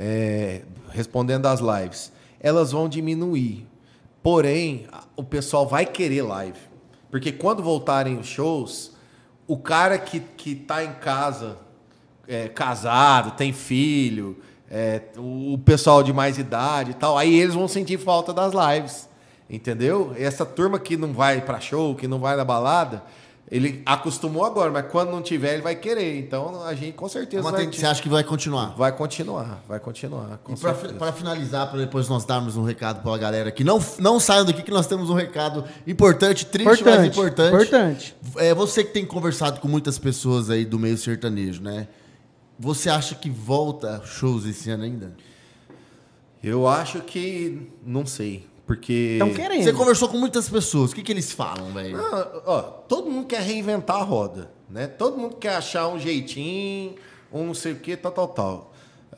é, respondendo às lives, elas vão diminuir. Porém, o pessoal vai querer live. Porque quando voltarem os shows, o cara que, que tá em casa, é, casado, tem filho, é, o pessoal de mais idade e tal, aí eles vão sentir falta das lives. Entendeu? Essa turma que não vai para show, que não vai na balada, ele acostumou agora, mas quando não tiver, ele vai querer. Então a gente com certeza mas vai. você acha que vai continuar? Vai continuar, vai continuar. e para finalizar, para depois nós darmos um recado para a galera que não, não saiam daqui, que nós temos um recado importante, triste, importante, mas importante. Importante. É, você que tem conversado com muitas pessoas aí do meio sertanejo, né? Você acha que volta shows esse ano ainda? Eu acho que. Não sei. Porque. Estão querendo. Você conversou com muitas pessoas. O que, que eles falam, velho? todo mundo quer reinventar a roda, né? Todo mundo quer achar um jeitinho, um não sei o que, tal, tal, tal.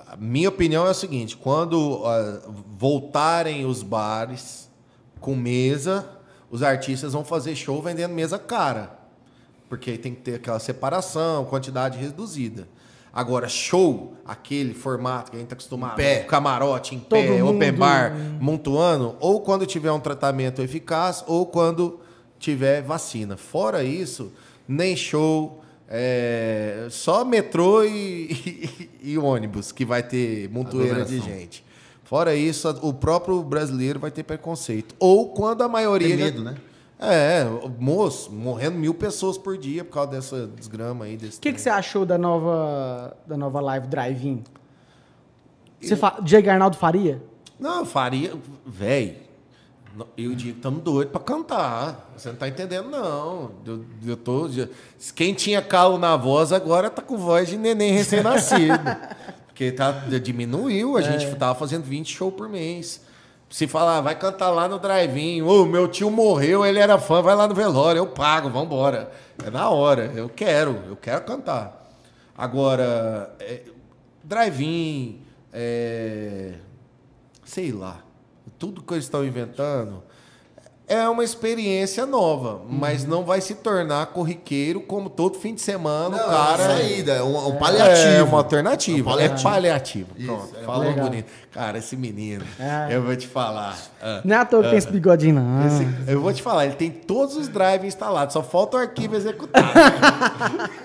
A minha opinião é a seguinte: quando uh, voltarem os bares com mesa, os artistas vão fazer show vendendo mesa cara. Porque aí tem que ter aquela separação, quantidade reduzida. Agora, show, aquele formato que a gente está acostumado, pé, né? camarote, em pé, mundo... open bar, montuando, ou quando tiver um tratamento eficaz, ou quando tiver vacina. Fora isso, nem show, é, só metrô e, e, e, ônibus que vai ter montoeira de gente. Fora isso, o próprio brasileiro vai ter preconceito. Ou quando a maioria. Tem medo, já... né? É, moço, morrendo mil pessoas por dia por causa dessa desgrama aí. O que, que você achou da nova, da nova live drive-in? Você eu... fa... Diego Arnaldo faria? Não, faria. velho. eu e Diego estamos doidos para cantar. Você não tá entendendo, não. Eu, eu tô. Quem tinha calo na voz agora tá com voz de neném recém-nascido. porque tá, diminuiu, a gente é. tava fazendo 20 shows por mês. Se falar, ah, vai cantar lá no drive-in. Ô, oh, meu tio morreu, ele era fã, vai lá no velório, eu pago, vambora. É na hora, eu quero, eu quero cantar. Agora, é, drive-in, é, sei lá, tudo que eles estão inventando, é uma experiência nova, mas não vai se tornar corriqueiro como todo fim de semana não, cara. É uma saída, é um, é um é, paliativo. É uma alternativa. É um paliativo. É paliativo. Isso, Pronto, é falou legal. bonito. Cara, esse menino, é. eu vou te falar. Ah. Não é à toa que tem esse ah. bigodinho, não. Esse, eu vou te falar, ele tem todos os drives instalados, só falta o arquivo executado.